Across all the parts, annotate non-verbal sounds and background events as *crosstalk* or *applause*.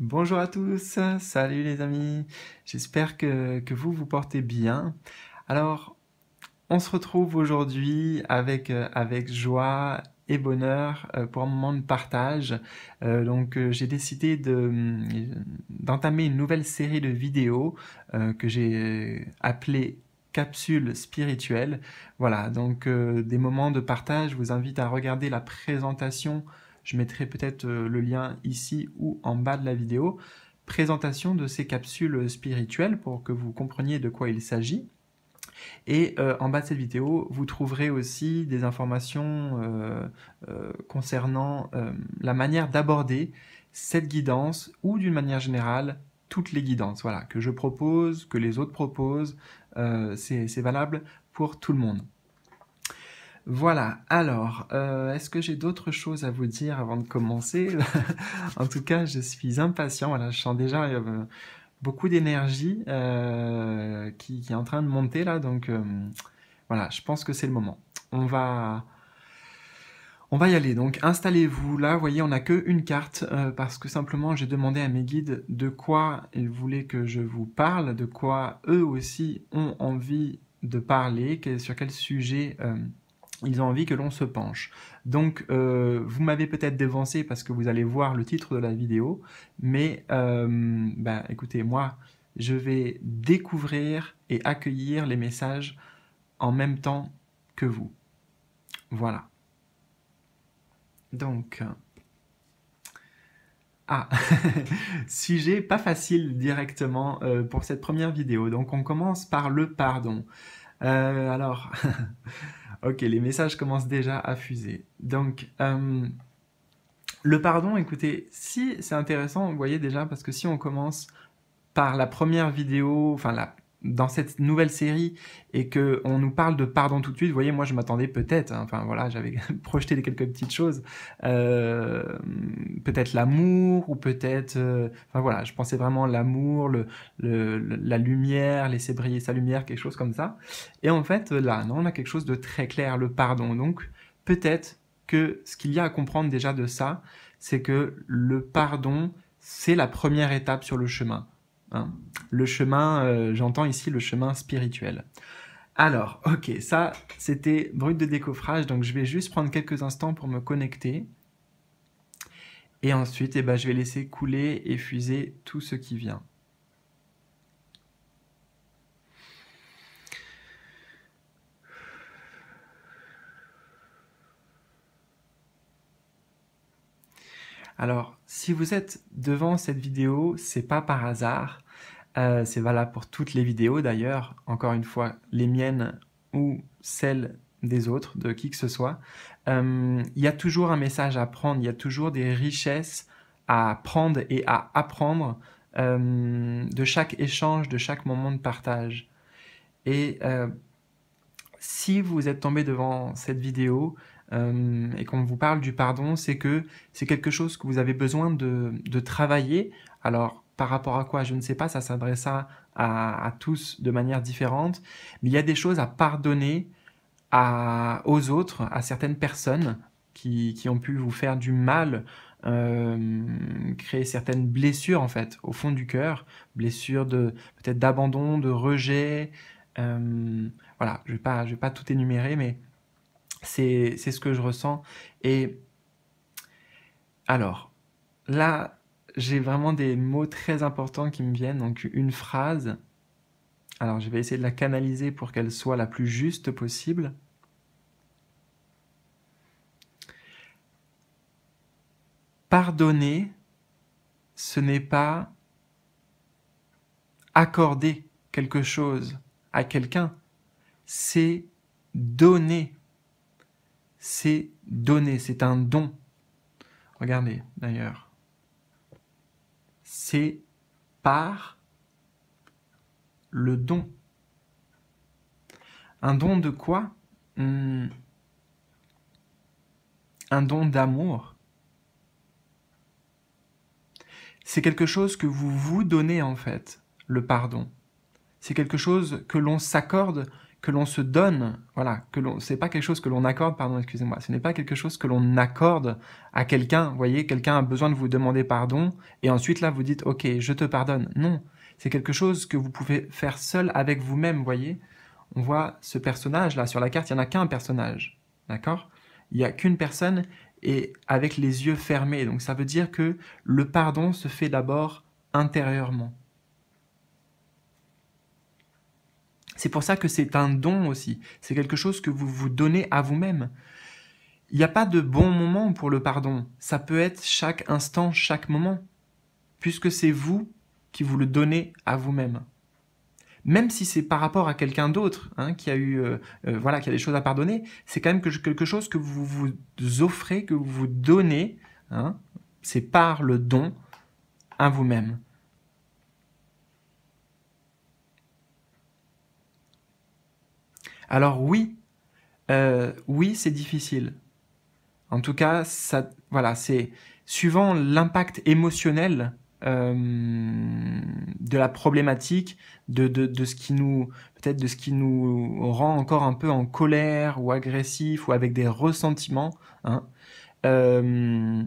Bonjour à tous, salut les amis, j'espère que, vous vous portez bien. Alors, on se retrouve aujourd'hui avec, euh, avec joie et bonheur euh, pour un moment de partage. Euh, donc j'ai décidé d'entamer une nouvelle série de vidéos que j'ai appelée capsule spirituelle. Voilà, donc des moments de partage, je vous invite à regarder la présentation je mettrai peut-être euh, le lien ici ou en bas de la vidéo. Présentation de ces capsules spirituelles pour que vous compreniez de quoi il s'agit. Et euh, en bas de cette vidéo, vous trouverez aussi des informations euh, concernant la manière d'aborder cette guidance ou d'une manière générale toutes les guidances voilà, que je propose, que les autres proposent. C'est valable pour tout le monde. Voilà, alors, euh, est-ce que j'ai d'autres choses à vous dire avant de commencer *laughs* En tout cas, je suis impatient, je sens déjà euh, beaucoup d'énergie euh, qui, est en train de monter là, donc voilà, je pense que c'est le moment. On va... On va y aller, donc installez-vous. Là, vous voyez, on n'a qu'une carte parce que simplement j'ai demandé à mes guides de quoi ils voulaient que je vous parle, de quoi eux aussi ont envie de parler, sur quel sujet ils ont envie que l'on se penche. Donc, euh, vous m'avez peut-être dévancé parce que vous allez voir le titre de la vidéo, mais euh, bah, écoutez, moi, je vais découvrir et accueillir les messages en même temps que vous. Voilà. Donc, euh, ah, *laughs* sujet pas facile directement pour cette première vidéo. Donc, on commence par le pardon. alors... *laughs* Ok, les messages commencent déjà à fuser. Donc, euh, le pardon, écoutez, si c'est intéressant, vous voyez déjà, parce que si on commence par la première vidéo, enfin la dans cette nouvelle série et que on nous parle de pardon tout de suite, vous voyez, moi je m'attendais peut-être, hein, enfin voilà, j'avais *laughs* projeté quelques petites choses, euh, peut-être l'amour ou peut-être, euh, enfin voilà, je pensais vraiment l'amour, la lumière, laisser briller sa lumière, quelque chose comme ça. Et en fait, là, non, on a quelque chose de très clair, le pardon. Donc peut-être que ce qu'il y a à comprendre déjà de ça, c'est que le pardon, c'est la première étape sur le chemin Hein. Le chemin, euh, j'entends ici le chemin spirituel. Alors, ok, ça c'était brut de décoffrage, donc je vais juste prendre quelques instants pour me connecter. Et ensuite, eh ben, je vais laisser couler et fuser tout ce qui vient. Alors, si vous êtes devant cette vidéo, c'est pas par hasard. Euh, c'est valable pour toutes les vidéos d'ailleurs, encore une fois, les miennes ou celles des autres, de qui que ce soit. Euh, il y a toujours un message à prendre, il y a toujours des richesses à prendre et à apprendre euh, de chaque échange, de chaque moment de partage. Et si vous êtes tombé devant cette vidéo, euh, et qu'on vous parle du pardon, c'est que c'est quelque chose que vous avez besoin de, de, travailler. Alors, par rapport à quoi, je ne sais pas, ça s'adresse à, à, tous de manière différente, mais il y a des choses à pardonner à, aux autres, à certaines personnes qui, qui ont pu vous faire du mal, euh, créer certaines blessures en fait au fond du cœur, blessures de peut-être d'abandon, de rejet. Euh, voilà, je vais pas, je vais pas tout énumérer, mais c'est ce que je ressens. Et alors, là, j'ai vraiment des mots très importants qui me viennent. Donc, une phrase. Alors, je vais essayer de la canaliser pour qu'elle soit la plus juste possible. Pardonner, ce n'est pas accorder quelque chose à quelqu'un, c'est donner c'est donné, c'est un don. Regardez d'ailleurs. C'est par le don. Un don de quoi hmm. Un don d'amour. C'est quelque chose que vous vous donnez en fait, le pardon. C'est quelque chose que l'on s'accorde l'on se donne, voilà, que l'on, c'est pas quelque chose que l'on accorde, pardon, excusez-moi, ce n'est pas quelque chose que l'on accorde à quelqu'un. Vous voyez, quelqu'un a besoin de vous demander pardon, et ensuite là vous dites, ok, je te pardonne. Non, c'est quelque chose que vous pouvez faire seul avec vous-même. Voyez, on voit ce personnage là sur la carte, il n'y en a qu'un personnage, d'accord Il n'y a qu'une personne et avec les yeux fermés. Donc ça veut dire que le pardon se fait d'abord intérieurement. C'est pour ça que c'est un don aussi. C'est quelque chose que vous vous donnez à vous-même. Il n'y a pas de bon moment pour le pardon. Ça peut être chaque instant, chaque moment. Puisque c'est vous qui vous le donnez à vous-même. Même si c'est par rapport à quelqu'un d'autre hein, qui a eu, euh, euh, voilà, qui a des choses à pardonner, c'est quand même quelque chose que vous vous offrez, que vous vous donnez. Hein, c'est par le don à vous-même. Alors oui, euh, oui, c'est difficile. En tout cas, voilà, c'est suivant l'impact émotionnel euh, de la problématique, de, ce qui nous, peut-être de ce qui nous rend encore un peu en colère ou agressif ou avec des ressentiments. Hein. Euh,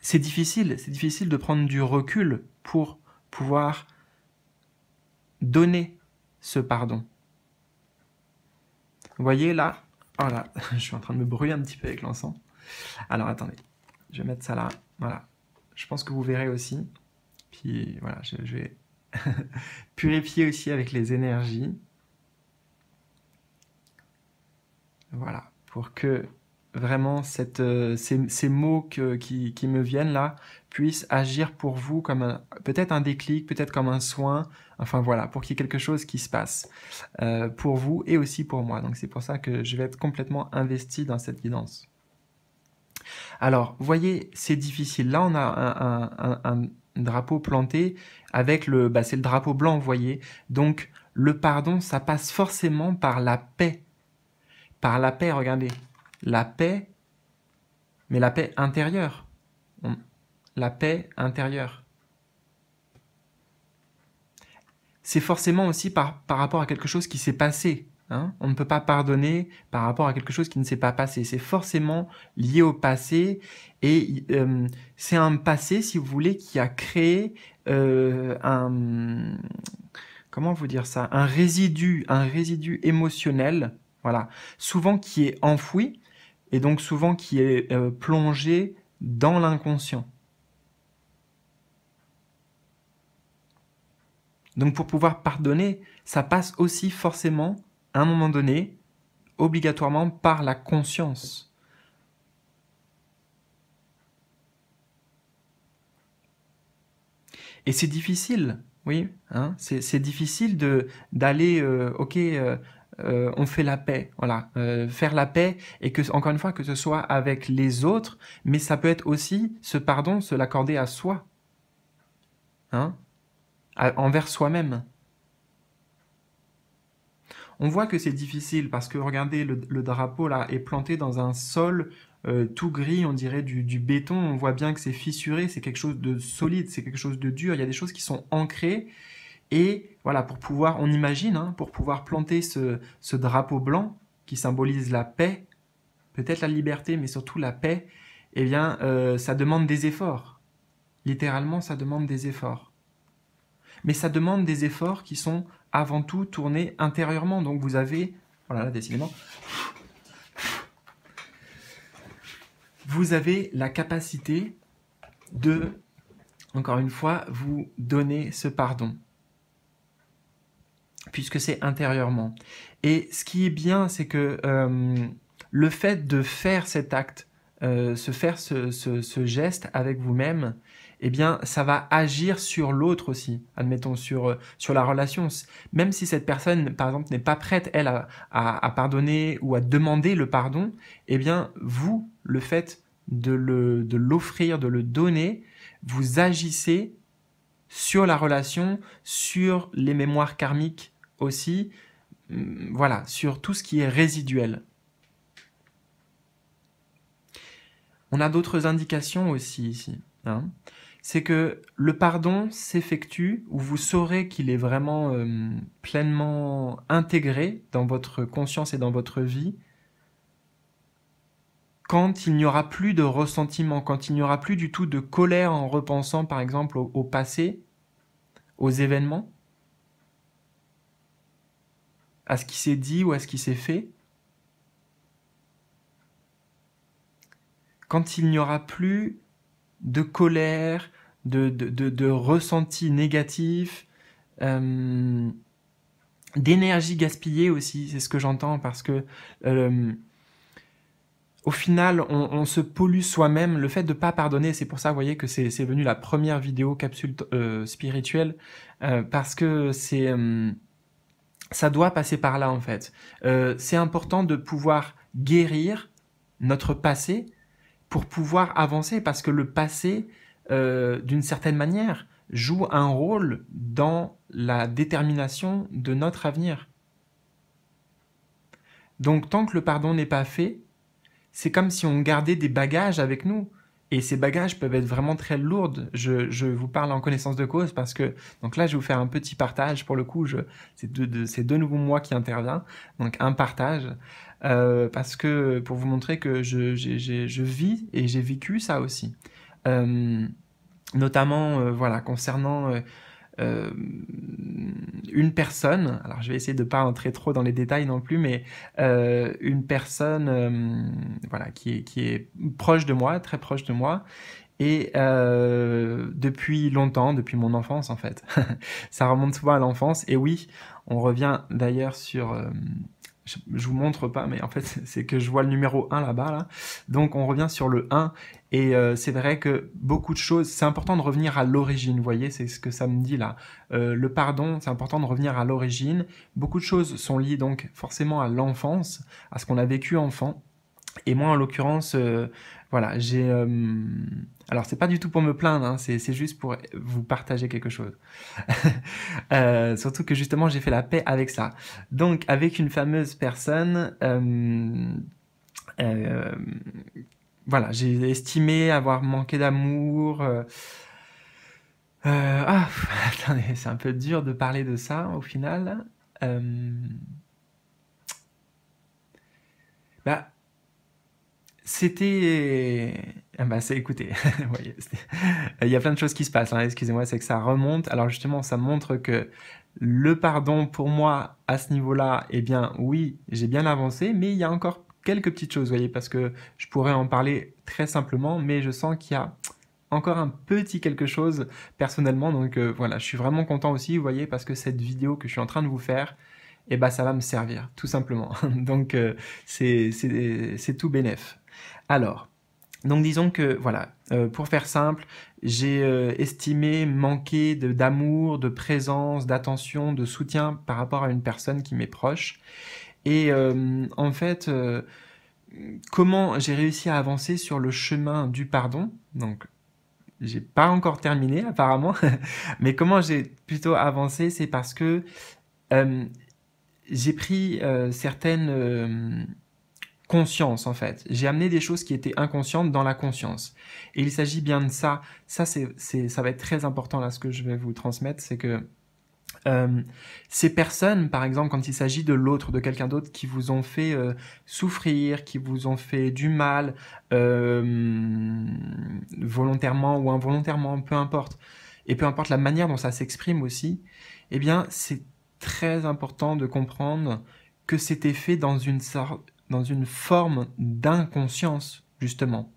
c'est difficile, c'est difficile de prendre du recul pour pouvoir donner ce pardon. Vous voyez là Voilà, *laughs* je suis en train de me brûler un petit peu avec l'encens. Alors attendez, je vais mettre ça là. Voilà, je pense que vous verrez aussi. Puis voilà, je, je vais *laughs* purifier aussi avec les énergies. Voilà, pour que vraiment cette, euh, ces, mots qui, me viennent là puissent agir pour vous comme peut-être un déclic, peut-être comme un soin, enfin voilà, pour qu'il y ait quelque chose qui se passe euh, pour vous et aussi pour moi. Donc c'est pour ça que je vais être complètement investi dans cette guidance. Alors, voyez, c'est difficile. Là, on a un, un drapeau planté avec le, bah, c'est le drapeau blanc, vous voyez. Donc, le pardon, ça passe forcément par la paix. Par la paix, regardez, la paix, mais la paix intérieure. La paix intérieure. C'est forcément aussi par, par, rapport à quelque chose qui s'est passé. Hein. On ne peut pas pardonner par rapport à quelque chose qui ne s'est pas passé. C'est forcément lié au passé et euh, c'est un passé, si vous voulez, qui a créé euh, un comment vous dire ça un résidu un résidu émotionnel voilà souvent qui est enfoui et donc souvent qui est euh, plongé dans l'inconscient. Donc pour pouvoir pardonner, ça passe aussi forcément, à un moment donné, obligatoirement par la conscience. Et c'est difficile, oui, hein, c'est difficile d'aller, euh, ok, euh, euh, on fait la paix, voilà, euh, faire la paix et que encore une fois que ce soit avec les autres, mais ça peut être aussi ce pardon, se l'accorder à soi, hein, envers soi-même. On voit que c'est difficile parce que regardez le, drapeau là est planté dans un sol euh, tout gris, on dirait du, béton. On voit bien que c'est fissuré, c'est quelque chose de solide, c'est quelque chose de dur. Il y a des choses qui sont ancrées et voilà, pour pouvoir, on imagine, hein, pour pouvoir planter ce, drapeau blanc qui symbolise la paix, peut-être la liberté, mais surtout la paix, eh bien, euh, ça demande des efforts. Littéralement, ça demande des efforts. Mais ça demande des efforts qui sont avant tout tournés intérieurement. Donc vous avez, voilà, là, décidément, vous avez la capacité de, encore une fois, vous donner ce pardon puisque c'est intérieurement. Et ce qui est bien, c'est que euh, le fait de faire cet acte, euh, se faire ce, geste avec vous-même, eh bien, ça va agir sur l'autre aussi, admettons, sur, euh, sur la relation. Même si cette personne, par exemple, n'est pas prête, elle, à, pardonner ou à demander le pardon, eh bien, vous, le fait de l'offrir, de le donner, vous agissez sur la relation, sur les mémoires karmiques aussi mm, voilà, sur tout ce qui est résiduel. On a d'autres indications aussi ici. Hein. c'est que le pardon s'effectue ou vous saurez qu'il est vraiment euh, pleinement intégré dans votre conscience et dans votre vie quand il n'y aura plus de ressentiment, quand il n'y aura plus du tout de colère en repensant par exemple au passé, aux événements, à ce qui s'est dit ou à ce qui s'est fait Quand il n'y aura plus de colère, de, de, de, ressenti négatif, euh, d'énergie gaspillée aussi, c'est ce que j'entends, parce que euh, au final, on, se pollue soi-même. Le fait de ne pas pardonner, c'est pour ça, vous voyez, que c'est venu la première vidéo capsule euh, spirituelle, parce que c'est ça doit passer par là en fait. Euh, c'est important de pouvoir guérir notre passé pour pouvoir avancer parce que le passé, euh, d'une certaine manière, joue un rôle dans la détermination de notre avenir. Donc tant que le pardon n'est pas fait, c'est comme si on gardait des bagages avec nous. Et ces bagages peuvent être vraiment très lourds. Je, vous parle en connaissance de cause parce que, donc là, je vais vous faire un petit partage. Pour le coup, c'est de, nouveau moi qui intervient. Donc, un partage. Euh, parce que, pour vous montrer que je, vis et j'ai vécu ça aussi. Euh, notamment, euh, voilà, concernant euh, une personne, alors je vais essayer de ne pas entrer trop dans les détails non plus, mais euh, une personne euh, voilà, qui, est, qui est proche de moi, très proche de moi, et euh, depuis longtemps, depuis mon enfance en fait. *laughs* ça remonte souvent à l'enfance. Et oui, on revient d'ailleurs sur, euh, je, vous montre pas, mais en fait, *laughs* c'est que je vois le numéro 1 là-bas. Donc, on revient sur le 1. Et euh, c'est vrai que beaucoup de choses, c'est important de revenir à l'origine, vous voyez, c'est ce que ça me dit là. Euh, le pardon, c'est important de revenir à l'origine. Beaucoup de choses sont liées donc forcément à l'enfance, à ce qu'on a vécu enfant. Et moi, en l'occurrence, euh, voilà, j'ai... Alors, c'est pas du tout pour me plaindre, hein, c'est juste pour vous partager quelque chose. *laughs* Euh, surtout que justement, j'ai fait la paix avec ça. Donc, avec une fameuse personne, euh, euh, voilà, j'ai estimé avoir manqué d'amour. ah, *laughs* attendez, c'est un peu dur de parler de ça au final. bah, c'était. bah, c'est écouté. *laughs* il y a plein de choses qui se passent, hein, excusez-moi, c'est que ça remonte. Alors justement, ça montre que le pardon pour moi à ce niveau-là, eh bien oui, j'ai bien avancé, mais il y a encore quelques petites choses, vous voyez, parce que je pourrais en parler très simplement, mais je sens qu'il y a encore un petit quelque chose personnellement. Donc euh, voilà, je suis vraiment content aussi, vous voyez, parce que cette vidéo que je suis en train de vous faire, eh ben ça va me servir, tout simplement. *laughs* Donc euh, c'est tout bénéf. Alors, donc disons que, voilà, euh, pour faire simple, j'ai euh, estimé manquer d'amour, de, présence, d'attention, de soutien par rapport à une personne qui m'est proche. Et euh, en fait, comment j'ai réussi à avancer sur le chemin du pardon Donc, j'ai pas encore terminé apparemment, *laughs* mais comment j'ai plutôt avancé, c'est parce que j'ai pris certaines conscience en fait. J'ai amené des choses qui étaient inconscientes dans la conscience. Et il s'agit bien de ça. Ça, c'est, ça va être très important là, ce que je vais vous transmettre, c'est que euh, ces personnes, par exemple, quand il s'agit de l'autre, de quelqu'un d'autre qui vous ont fait euh, souffrir, qui vous ont fait du mal, euh, volontairement ou involontairement, peu importe, et peu importe la manière dont ça s'exprime aussi, eh bien, c'est très important de comprendre que c'était fait dans une sorte une forme d'inconscience, justement.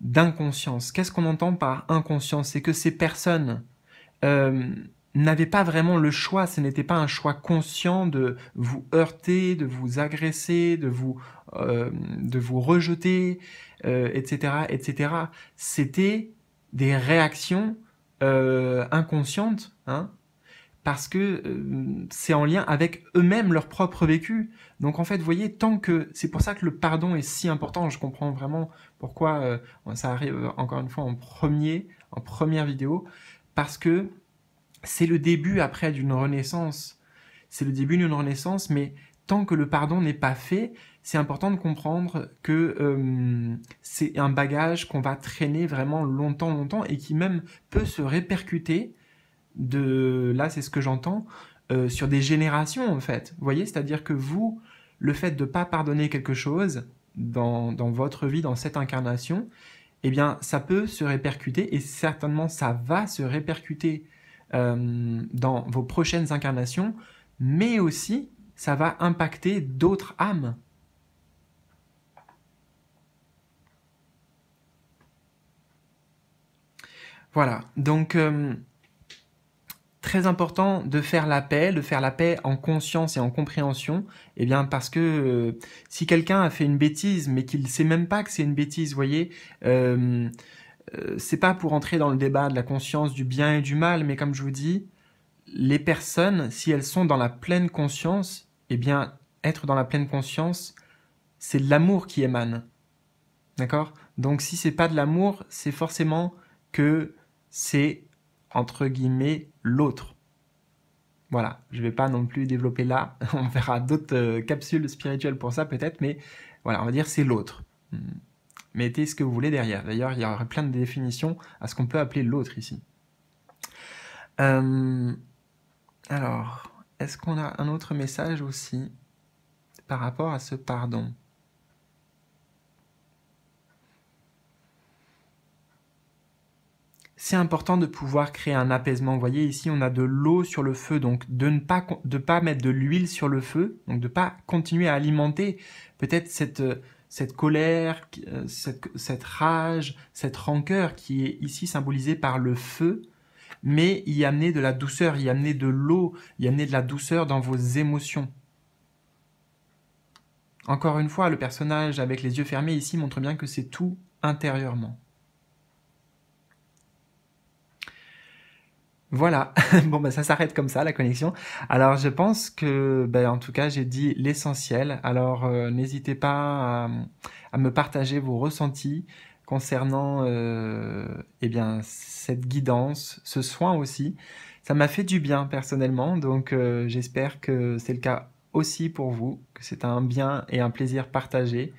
D'inconscience. Qu'est-ce qu'on entend par inconscience C'est que ces personnes euh, n'avaient pas vraiment le choix, ce n'était pas un choix conscient de vous heurter, de vous agresser, de vous, euh, de vous rejeter, etc., euh, etc. C'était des réactions inconscientes, hein, parce que euh, c'est en lien avec eux-mêmes leur propre vécu. Donc en fait, vous voyez, tant que c'est pour ça que le pardon est si important, je comprends vraiment pourquoi euh, ça arrive euh, encore une fois en premier, en première vidéo, parce que c'est le début après d'une renaissance. C'est le début d'une renaissance, mais tant que le pardon n'est pas fait, c'est important de comprendre que c'est un bagage qu'on va traîner vraiment longtemps, longtemps, et qui même peut se répercuter de, là c'est ce que j'entends, euh, sur des générations en fait. Vous voyez, c'est-à-dire que vous, le fait de ne pas pardonner quelque chose dans, votre vie, dans cette incarnation, eh bien ça peut se répercuter et certainement ça va se répercuter euh, dans vos prochaines incarnations, mais aussi ça va impacter d'autres âmes. Voilà, donc... Euh, très important de faire la paix, de faire la paix en conscience et en compréhension, et eh bien parce que euh, si quelqu'un a fait une bêtise mais qu'il ne sait même pas que c'est une bêtise, vous voyez, euh, euh, c'est pas pour entrer dans le débat de la conscience du bien et du mal, mais comme je vous dis, les personnes, si elles sont dans la pleine conscience, eh bien être dans la pleine conscience, c'est de l'amour qui émane, d'accord Donc si c'est pas de l'amour, c'est forcément que c'est entre guillemets, l'autre. Voilà, je ne vais pas non plus développer là, *laughs* on verra d'autres euh, capsules spirituelles pour ça peut-être, mais voilà, on va dire c'est l'autre. Hmm. Mettez ce que vous voulez derrière. D'ailleurs, il y aurait plein de définitions à ce qu'on peut appeler l'autre ici. Euh, alors, est-ce qu'on a un autre message aussi par rapport à ce pardon c'est important de pouvoir créer un apaisement. Vous voyez ici, on a de l'eau sur le feu, donc de ne pas, de pas mettre de l'huile sur le feu, donc de ne pas continuer à alimenter peut-être cette, euh, cette colère, euh, cette, cette, rage, cette rancœur qui est ici symbolisée par le feu, mais y amener de la douceur, y amener de l'eau, y amener de la douceur dans vos émotions. Encore une fois, le personnage avec les yeux fermés ici montre bien que c'est tout intérieurement. Voilà, *laughs* bon bah, ça s'arrête comme ça la connexion. Alors je pense que, bah, en tout cas j'ai dit l'essentiel. Alors euh, n'hésitez pas à, me partager vos ressentis concernant euh, eh bien cette guidance, ce soin aussi. Ça m'a fait du bien personnellement, donc euh, j'espère que c'est le cas aussi pour vous, que c'est un bien et un plaisir partagé.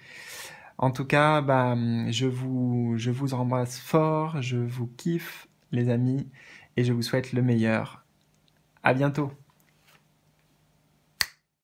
En tout cas, bah, je vous je vous embrasse fort, je vous kiffe les amis et je vous souhaite le meilleur. À bientôt!